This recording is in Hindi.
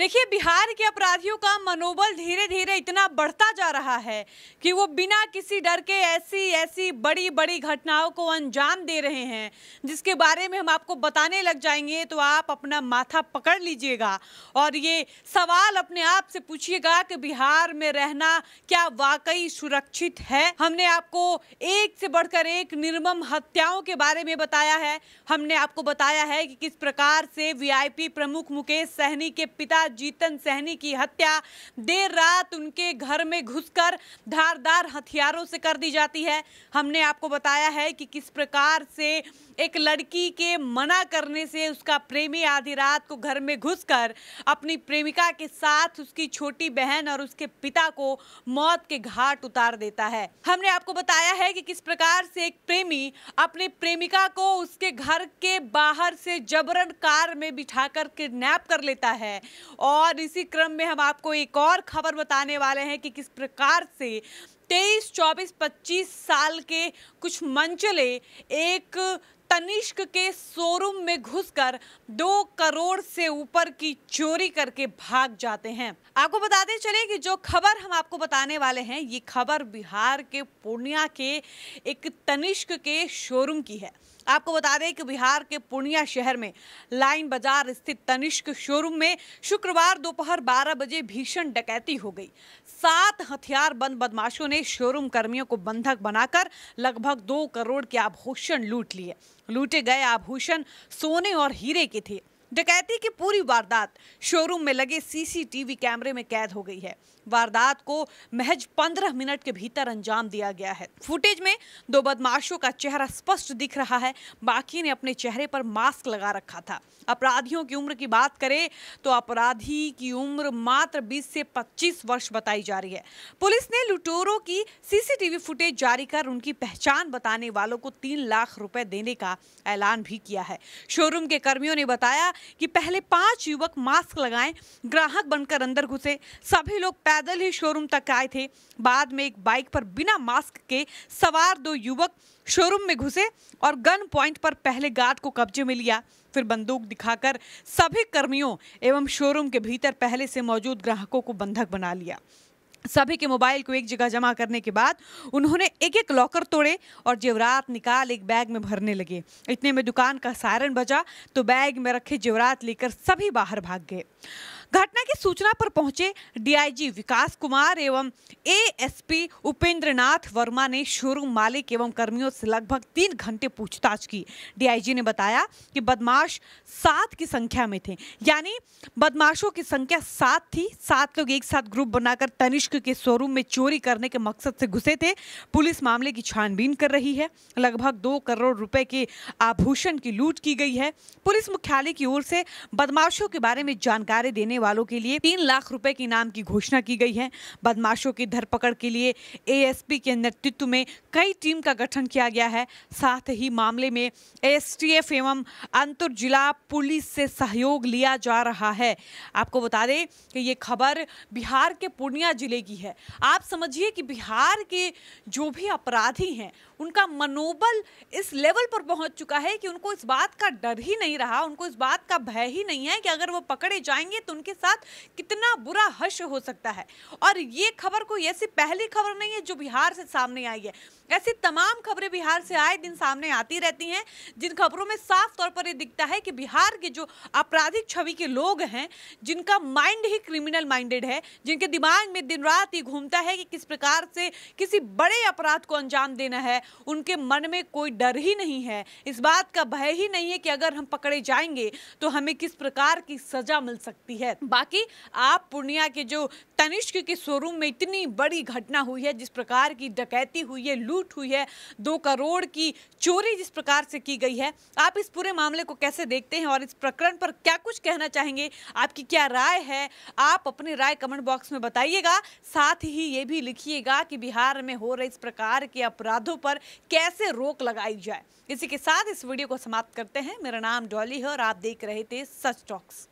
देखिए बिहार के अपराधियों का मनोबल धीरे धीरे इतना बढ़ता जा रहा है कि वो बिना किसी डर के ऐसी ऐसी बड़ी बड़ी घटनाओं को अंजाम दे रहे हैं जिसके बारे में हम आपको बताने लग जाएंगे तो आप अपना माथा पकड़ लीजिएगा और ये सवाल अपने आप से पूछिएगा कि बिहार में रहना क्या वाकई सुरक्षित है हमने आपको एक से बढ़कर एक निर्मम हत्याओं के बारे में बताया है हमने आपको बताया है कि किस प्रकार से वी प्रमुख मुकेश सहनी के पिता जीतन सहनी की हत्या देर रात उनके घर में घुसकर धारदार हथियारों से कर दी जाती है हमने आपको बताया है कि किस प्रकार से एक लड़की के मना करने से उसका प्रेमी आधी रात को घर में घुसकर अपनी प्रेमिका के साथ उसकी छोटी बहन और उसके पिता को मौत के घाट उतार देता है हमने आपको बताया है कि किस प्रकार से एक प्रेमी अपने प्रेमिका को उसके घर के बाहर से जबरन कार में बिठाकर किडनैप कर लेता है और इसी क्रम में हम आपको एक और खबर बताने वाले हैं कि किस प्रकार से तेईस चौबीस पच्चीस साल के कुछ मंचले एक तनिष्क के शोरूम में घुसकर दो करोड़ से ऊपर की चोरी करके भाग जाते हैं आपको बताते चले कि जो खबर हम आपको बताने वाले हैं ये खबर बिहार के पूर्णिया के एक तनिष्क के शोरूम की है आपको बता दें कि बिहार के पूर्णिया शहर में लाइन बाजार स्थित तनिष्क शोरूम में शुक्रवार दोपहर 12 बजे भीषण डकैती हो गई सात हथियार बंद बदमाशों ने शोरूम कर्मियों को बंधक बनाकर लगभग दो करोड़ के आभूषण लूट लिए लूटे गए आभूषण सोने और हीरे के थे डकैती की पूरी वारदात शोरूम में लगे सीसीटीवी कैमरे में कैद हो गई है वारदात को महज 15 मिनट के भीतर अंजाम दिया गया है फुटेज में दो बदमाशों का चेहरा स्पष्ट दिख रहा है बाकी ने अपने चेहरे पर मास्क लगा रखा था अपराधियों की उम्र की बात करें तो अपराधी की उम्र मात्र बीस से पच्चीस वर्ष बताई जा रही है पुलिस ने लुटोरों की सीसीटीवी फुटेज जारी कर उनकी पहचान बताने वालों को तीन लाख रुपए देने का ऐलान भी किया है शोरूम के कर्मियों ने बताया कि पहले पांच युवक मास्क लगाएं ग्राहक बनकर अंदर घुसे सभी लोग पैदल ही शोरूम तक आए थे बाद में एक बाइक पर बिना मास्क के सवार दो युवक शोरूम में घुसे और गन पॉइंट पर पहले गार्ड को कब्जे में लिया फिर बंदूक दिखाकर सभी कर्मियों एवं शोरूम के भीतर पहले से मौजूद ग्राहकों को बंधक बना लिया सभी के मोबाइल को एक जगह जमा करने के बाद उन्होंने एक एक लॉकर तोड़े और जेवरात निकाल एक बैग में भरने लगे इतने में दुकान का सायरन बजा तो बैग में रखे जेवरात लेकर सभी बाहर भाग गए घटना की सूचना पर पहुंचे डीआईजी विकास कुमार एवं एएसपी उपेंद्रनाथ वर्मा ने शोरूम मालिक एवं कर्मियों से लगभग तीन घंटे पूछताछ की डीआईजी ने बताया कि बदमाश सात की संख्या में थे यानी बदमाशों की संख्या सात थी सात लोग एक साथ ग्रुप बनाकर तनिष्क के शोरूम में चोरी करने के मकसद से घुसे थे पुलिस मामले की छानबीन कर रही है लगभग दो करोड़ रुपए के आभूषण की लूट की गई है पुलिस मुख्यालय की ओर से बदमाशों के बारे में जानकारी देने वालों के लिए तीन लाख रुपए के इनाम की घोषणा की गई है बदमाशों की धरपकड़ के लिए एएसपी के नेतृत्व में कई टीम का गठन किया गया है साथ ही मामले में एस एवं अंतर जिला पुलिस से सहयोग लिया जा रहा है आपको बता दें कि ये खबर बिहार के पूर्णिया जिले की है आप समझिए कि बिहार के जो भी अपराधी हैं उनका मनोबल इस लेवल पर पहुंच चुका है कि उनको इस बात का डर ही नहीं रहा उनको इस बात का भय ही नहीं है कि अगर वो पकड़े जाएंगे तो उनके के साथ कितना बुरा हश हो सकता है और ये खबर कोई ऐसी पहली खबर नहीं है जो बिहार से सामने आई है ऐसी तमाम खबरें बिहार से आए दिन सामने आती रहती हैं जिन खबरों में साफ तौर पर ये दिखता है कि बिहार के जो आपराधिक छवि के लोग हैं जिनका माइंड ही क्रिमिनल माइंडेड है जिनके दिमाग में दिन रात ही घूमता है कि किस प्रकार से किसी बड़े अपराध को अंजाम देना है उनके मन में कोई डर ही नहीं है इस बात का भय ही नहीं है कि अगर हम पकड़े जाएंगे तो हमें किस प्रकार की सजा मिल सकती है बाकी आप पूर्णिया के जो तनिष्क के शोरूम में इतनी बड़ी घटना हुई है जिस प्रकार की डकैती हुई है लूट हुई है दो करोड़ की चोरी जिस प्रकार से की गई है आप इस पूरे मामले को कैसे देखते हैं और इस प्रकरण पर क्या कुछ कहना चाहेंगे आपकी क्या राय है आप अपनी राय कमेंट बॉक्स में बताइएगा साथ ही ये भी लिखिएगा कि बिहार में हो रहे इस प्रकार के अपराधों पर कैसे रोक लगाई जाए इसी के साथ इस वीडियो को समाप्त करते हैं मेरा नाम डॉली है और आप देख रहे थे सच टॉक्स